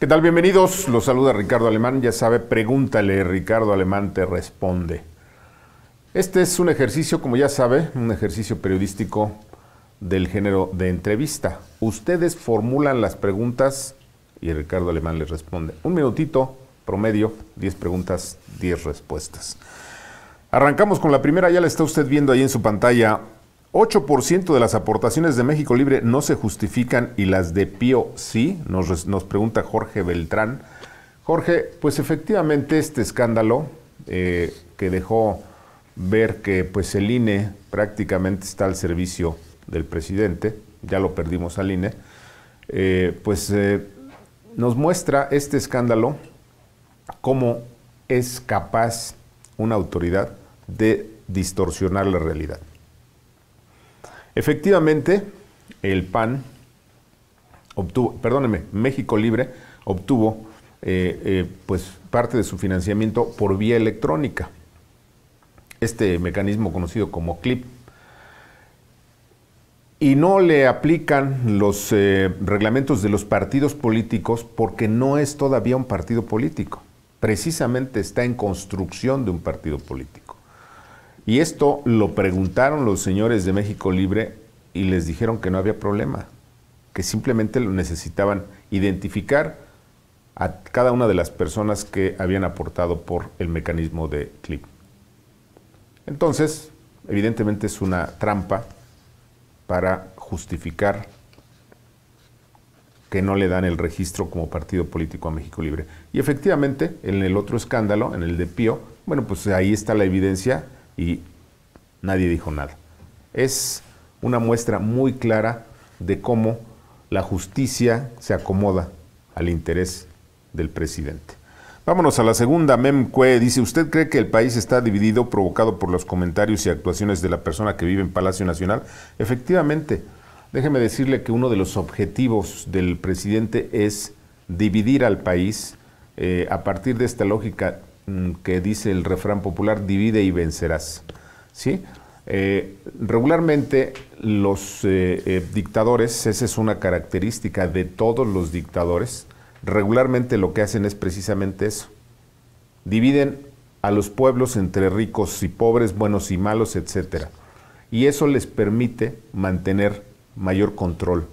¿Qué tal? Bienvenidos. Los saluda Ricardo Alemán. Ya sabe, pregúntale, Ricardo Alemán te responde. Este es un ejercicio, como ya sabe, un ejercicio periodístico del género de entrevista. Ustedes formulan las preguntas y Ricardo Alemán les responde. Un minutito, promedio, 10 preguntas, 10 respuestas. Arrancamos con la primera, ya la está usted viendo ahí en su pantalla. 8% de las aportaciones de México Libre no se justifican y las de Pío sí, nos, pregunta Jorge Beltrán. Jorge, pues efectivamente este escándalo eh, que dejó ver que pues el INE prácticamente está al servicio del presidente, ya lo perdimos al INE, eh, pues eh, nos muestra este escándalo cómo es capaz una autoridad de distorsionar la realidad. Efectivamente, el PAN obtuvo, perdóneme, México Libre obtuvo eh, eh, pues parte de su financiamiento por vía electrónica. Este mecanismo conocido como CLIP. Y no le aplican los eh, reglamentos de los partidos políticos porque no es todavía un partido político. Precisamente está en construcción de un partido político. Y esto lo preguntaron los señores de México Libre y les dijeron que no había problema, que simplemente lo necesitaban identificar a cada una de las personas que habían aportado por el mecanismo de CLIP. Entonces, evidentemente es una trampa para justificar que no le dan el registro como partido político a México Libre. Y efectivamente, en el otro escándalo, en el de Pío, bueno, pues ahí está la evidencia y nadie dijo nada. Es una muestra muy clara de cómo la justicia se acomoda al interés del presidente. Vámonos a la segunda. Memcue dice, ¿usted cree que el país está dividido provocado por los comentarios y actuaciones de la persona que vive en Palacio Nacional? Efectivamente, déjeme decirle que uno de los objetivos del presidente es dividir al país eh, a partir de esta lógica Mm, que dice el refrán popular, divide y vencerás. ¿Sí? Eh, regularmente los eh, eh, dictadores, esa es una característica de todos los dictadores, regularmente lo que hacen es precisamente eso. Dividen a los pueblos entre ricos y pobres, buenos y malos, etc. Y eso les permite mantener mayor control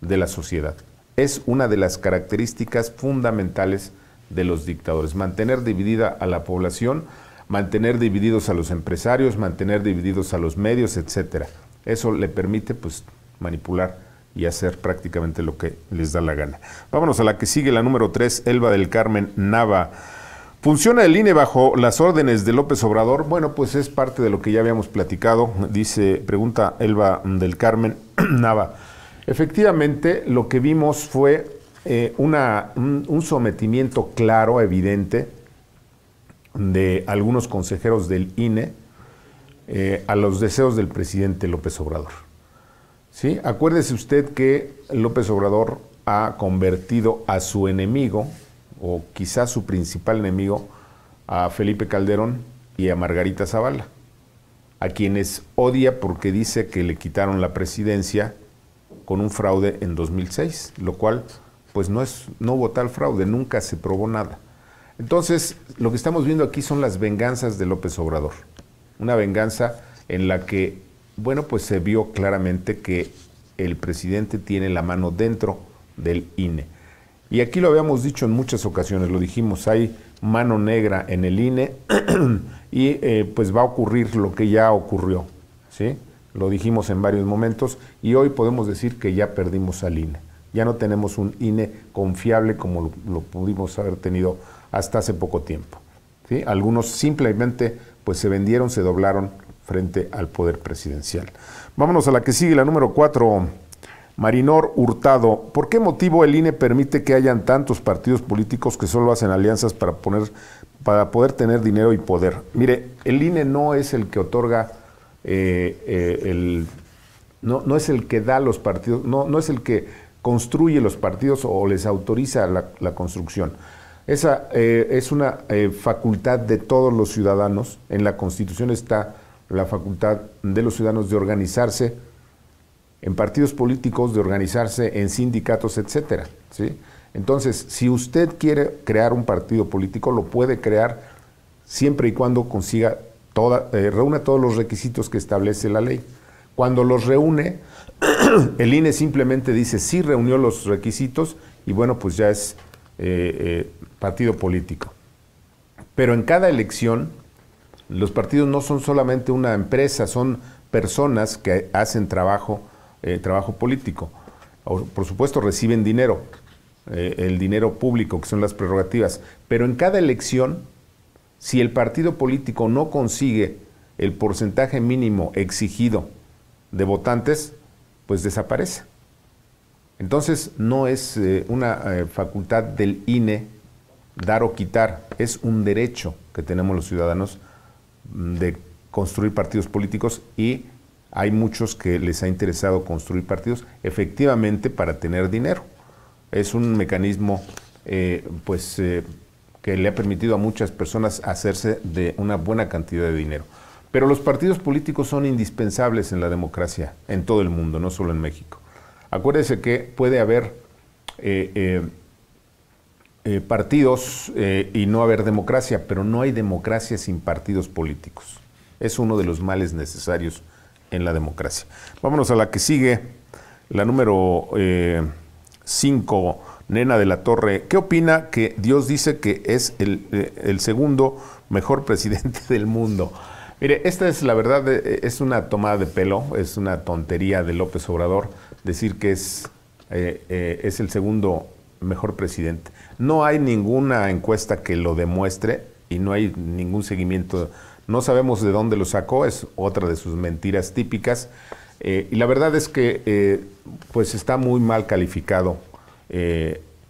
de la sociedad. Es una de las características fundamentales de los dictadores, mantener dividida a la población, mantener divididos a los empresarios, mantener divididos a los medios, etcétera. Eso le permite pues manipular y hacer prácticamente lo que les da la gana. Vámonos a la que sigue, la número 3, Elba del Carmen Nava. ¿Funciona el INE bajo las órdenes de López Obrador? Bueno, pues es parte de lo que ya habíamos platicado, dice, pregunta Elba del Carmen Nava. Efectivamente, lo que vimos fue eh, un, sometimiento claro, evidente, de algunos consejeros del INE eh, a los deseos del presidente López Obrador. ¿Sí? Acuérdese usted que López Obrador ha convertido a su enemigo, o quizás su principal enemigo, a Felipe Calderón y a Margarita Zavala, a quienes odia porque dice que le quitaron la presidencia con un fraude en 2006, lo cual pues no es no hubo tal fraude, nunca se probó nada. Entonces, lo que estamos viendo aquí son las venganzas de López Obrador. Una venganza en la que, bueno, pues se vio claramente que el presidente tiene la mano dentro del INE. Y aquí lo habíamos dicho en muchas ocasiones, lo dijimos, hay mano negra en el INE y eh, pues va a ocurrir lo que ya ocurrió, ¿sí? Lo dijimos en varios momentos y hoy podemos decir que ya perdimos al INE. Ya no tenemos un INE confiable como lo, pudimos haber tenido hasta hace poco tiempo. ¿sí? Algunos simplemente pues, se vendieron, se doblaron frente al poder presidencial. Vámonos a la que sigue, la número cuatro. Marinor Hurtado, ¿por qué motivo el INE permite que hayan tantos partidos políticos que solo hacen alianzas para, poner, para poder tener dinero y poder? Mire, el INE no es el que otorga eh, eh, el... No, no es el que da los partidos, no, no es el que construye los partidos o les autoriza la, construcción. Esa eh, es una eh, facultad de todos los ciudadanos. En la Constitución está la facultad de los ciudadanos de organizarse en partidos políticos, de organizarse en sindicatos, etcétera. ¿sí? Entonces, si usted quiere crear un partido político, lo puede crear siempre y cuando consiga toda, eh, reúna todos los requisitos que establece la ley. Cuando los reúne, el INE simplemente dice sí reunió los requisitos y bueno, pues ya es eh, eh, partido político. Pero en cada elección, los partidos no son solamente una empresa, son personas que hacen trabajo, eh, trabajo político. Por supuesto, reciben dinero, el dinero público, que son las prerrogativas. Pero en cada elección, si el partido político no consigue el porcentaje mínimo exigido de votantes, pues desaparece. Entonces no es eh, una eh, facultad del INE dar o quitar, es un derecho que tenemos los ciudadanos mm, de construir partidos políticos y hay muchos que les ha interesado construir partidos efectivamente para tener dinero. Es un mecanismo eh, pues, que le ha permitido a muchas personas hacerse de una buena cantidad de dinero. Pero los partidos políticos son indispensables en la democracia, en todo el mundo, no solo en México. Acuérdese que puede haber eh, eh, eh, partidos y no haber democracia, pero no hay democracia sin partidos políticos. Es uno de los males necesarios en la democracia. Vámonos a la que sigue, la número 5, Nena de la Torre. ¿Qué opina que Dios dice que es el segundo mejor presidente del mundo? Mire, esta es la verdad, eh, eh, es una tomada de pelo, es una tontería de López Obrador decir que es, eh, es el segundo mejor presidente. No hay ninguna encuesta que lo demuestre y no hay ningún seguimiento. No sabemos de dónde lo sacó, es otra de sus mentiras típicas. y la verdad es que pues está muy mal calificado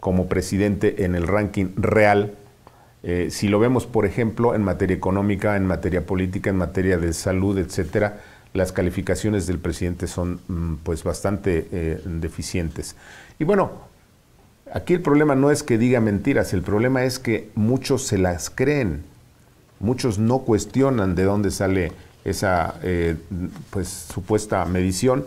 como presidente en el ranking real eh, si lo vemos, por ejemplo, en materia económica, en materia política, en materia de salud, etcétera, las calificaciones del presidente son mm, pues bastante eh, deficientes. Y bueno, aquí el problema no es que diga mentiras, el problema es que muchos se las creen, muchos no cuestionan de dónde sale esa eh, pues supuesta medición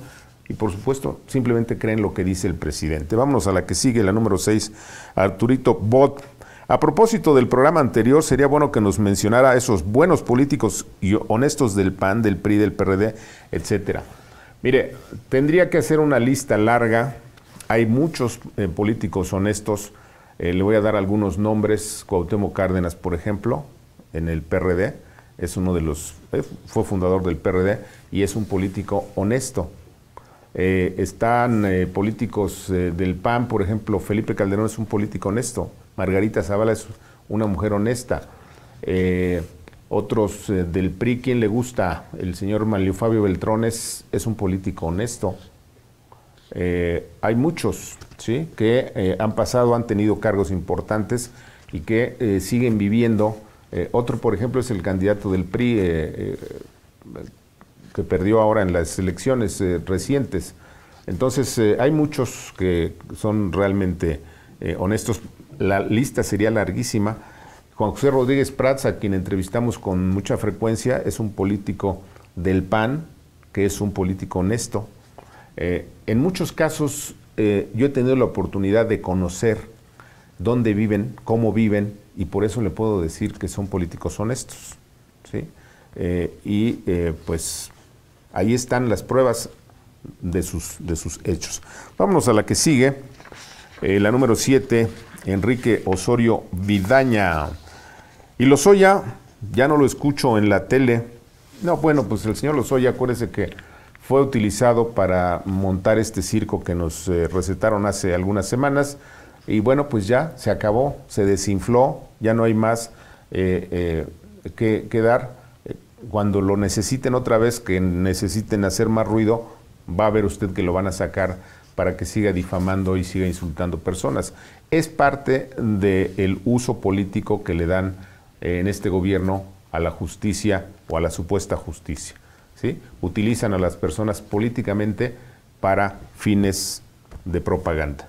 y por supuesto simplemente creen lo que dice el presidente. Vámonos a la que sigue, la número 6, Arturito Bot a propósito del programa anterior, sería bueno que nos mencionara esos buenos políticos y honestos del PAN, del PRI, del PRD, etcétera. Mire, tendría que hacer una lista larga. Hay muchos eh, políticos honestos. Eh, le voy a dar algunos nombres. Cuauhtémoc Cárdenas, por ejemplo, en el PRD, es uno de los eh, fue fundador del PRD y es un político honesto. están políticos del PAN, por ejemplo, Felipe Calderón es un político honesto. Margarita Zavala es una mujer honesta. Eh, otros eh, del PRI, ¿quién le gusta? El señor Manlio Fabio Beltrón es, un político honesto. Eh, hay muchos ¿sí? que han pasado, han tenido cargos importantes y que siguen viviendo. otro, por ejemplo, es el candidato del PRI que perdió ahora en las elecciones recientes. Entonces, hay muchos que son realmente honestos la lista sería larguísima. Juan José Rodríguez Prats, a quien entrevistamos con mucha frecuencia, es un político del PAN, que es un político honesto. Eh, en muchos casos eh, yo he tenido la oportunidad de conocer dónde viven, cómo viven, y por eso le puedo decir que son políticos honestos. Eh, y pues ahí están las pruebas de sus, de sus hechos. Vámonos a la que sigue, la número 7 Enrique Osorio Vidaña. Y Lozoya, ya no lo escucho en la tele. No, bueno, pues el señor Lozoya, acuérdese que fue utilizado para montar este circo que nos eh, recetaron hace algunas semanas. Y bueno, pues ya se acabó, se desinfló, ya no hay más eh, eh, que, que dar. Cuando lo necesiten otra vez, que necesiten hacer más ruido, va a ver usted que lo van a sacar para que siga difamando y siga insultando personas es parte del uso político que le dan eh, en este gobierno a la justicia o a la supuesta justicia. ¿sí? Utilizan a las personas políticamente para fines de propaganda.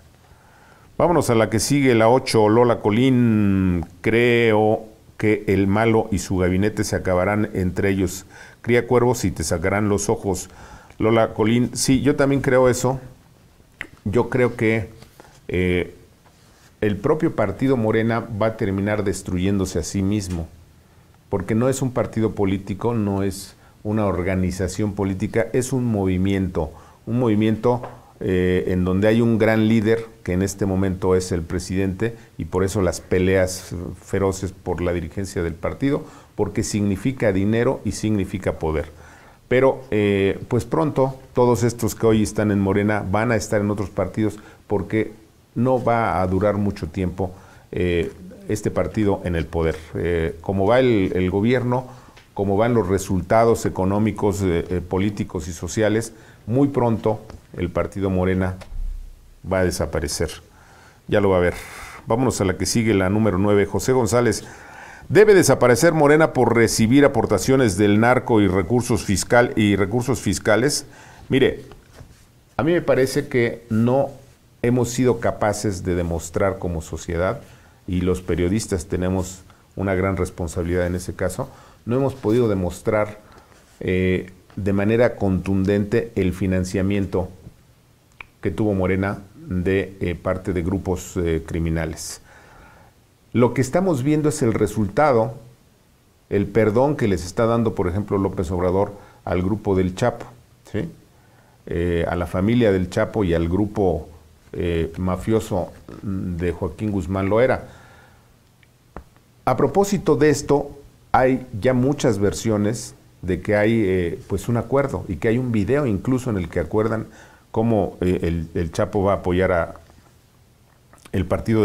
Vámonos a la que sigue, la 8, Lola Colín. Creo que el malo y su gabinete se acabarán entre ellos. Cría cuervos y te sacarán los ojos. Lola Colín, sí, yo también creo eso. Yo creo que eh, el propio partido Morena va a terminar destruyéndose a sí mismo, porque no es un partido político, no es una organización política, es un movimiento, un movimiento eh, en donde hay un gran líder, que en este momento es el presidente, y por eso las peleas feroces por la dirigencia del partido, porque significa dinero y significa poder. Pero eh, pues pronto todos estos que hoy están en Morena van a estar en otros partidos porque no va a durar mucho tiempo eh, este partido en el poder. Eh, como va el, gobierno, como van los resultados económicos, eh, políticos y sociales, muy pronto el partido Morena va a desaparecer. Ya lo va a ver. Vámonos a la que sigue, la número 9. José González. Debe desaparecer Morena por recibir aportaciones del narco y recursos fiscal y recursos fiscales. Mire, a mí me parece que no hemos sido capaces de demostrar como sociedad, y los periodistas tenemos una gran responsabilidad en ese caso, no hemos podido demostrar eh, de manera contundente el financiamiento que tuvo Morena de eh, parte de grupos eh, criminales. Lo que estamos viendo es el resultado, el perdón que les está dando, por ejemplo, López Obrador al grupo del Chapo, a la familia del Chapo y al grupo eh, mafioso de Joaquín Guzmán lo era. A propósito de esto, hay ya muchas versiones de que hay eh, pues un acuerdo y que hay un video incluso en el que acuerdan cómo eh, el, Chapo va a apoyar a el partido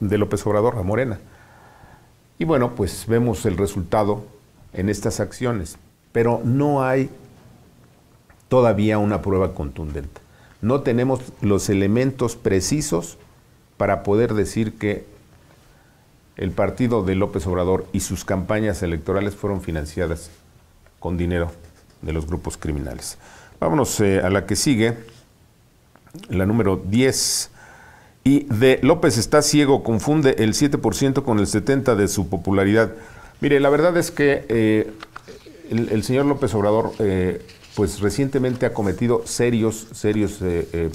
de, López Obrador, a Morena. Y bueno, pues vemos el resultado en estas acciones, pero no hay todavía una prueba contundente no tenemos los elementos precisos para poder decir que el partido de López Obrador y sus campañas electorales fueron financiadas con dinero de los grupos criminales. Vámonos eh, a la que sigue, la número 10. Y de López está ciego, confunde el 7% con el 70% de su popularidad. Mire, la verdad es que eh, el, señor López Obrador eh, pues recientemente ha cometido serios, serios eh, eh,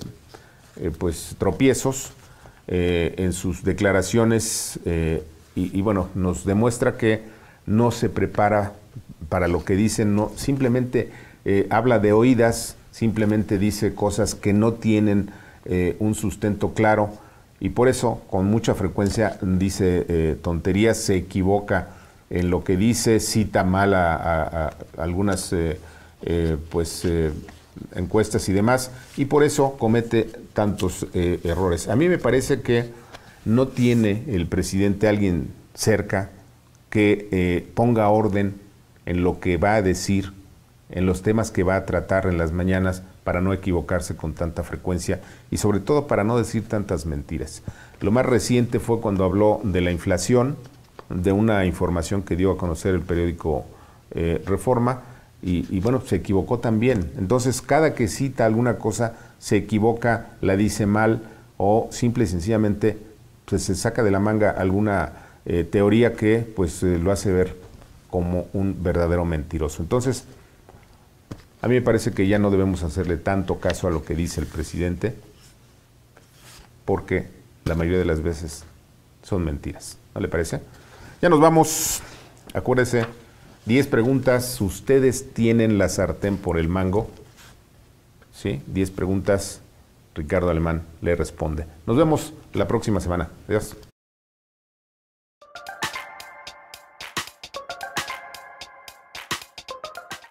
eh, pues, tropiezos en sus declaraciones y, bueno, nos demuestra que no se prepara para lo que dicen, no, simplemente habla de oídas, simplemente dice cosas que no tienen un sustento claro y por eso con mucha frecuencia dice tonterías, se equivoca en lo que dice, cita mal a, algunas eh, pues, eh, encuestas y demás, y por eso comete tantos eh, errores. A mí me parece que no tiene el presidente alguien cerca que ponga orden en lo que va a decir, en los temas que va a tratar en las mañanas, para no equivocarse con tanta frecuencia y sobre todo para no decir tantas mentiras. Lo más reciente fue cuando habló de la inflación, de una información que dio a conocer el periódico Reforma, y, bueno, se equivocó también. Entonces, cada que cita alguna cosa, se equivoca, la dice mal o simple y sencillamente pues, se saca de la manga alguna eh, teoría que pues eh, lo hace ver como un verdadero mentiroso. Entonces, a mí me parece que ya no debemos hacerle tanto caso a lo que dice el presidente, porque la mayoría de las veces son mentiras. ¿No le parece? Ya nos vamos. Acuérdese 10 preguntas. ¿Ustedes tienen la sartén por el mango? Sí, 10 preguntas. Ricardo Alemán le responde. Nos vemos la próxima semana. Adiós.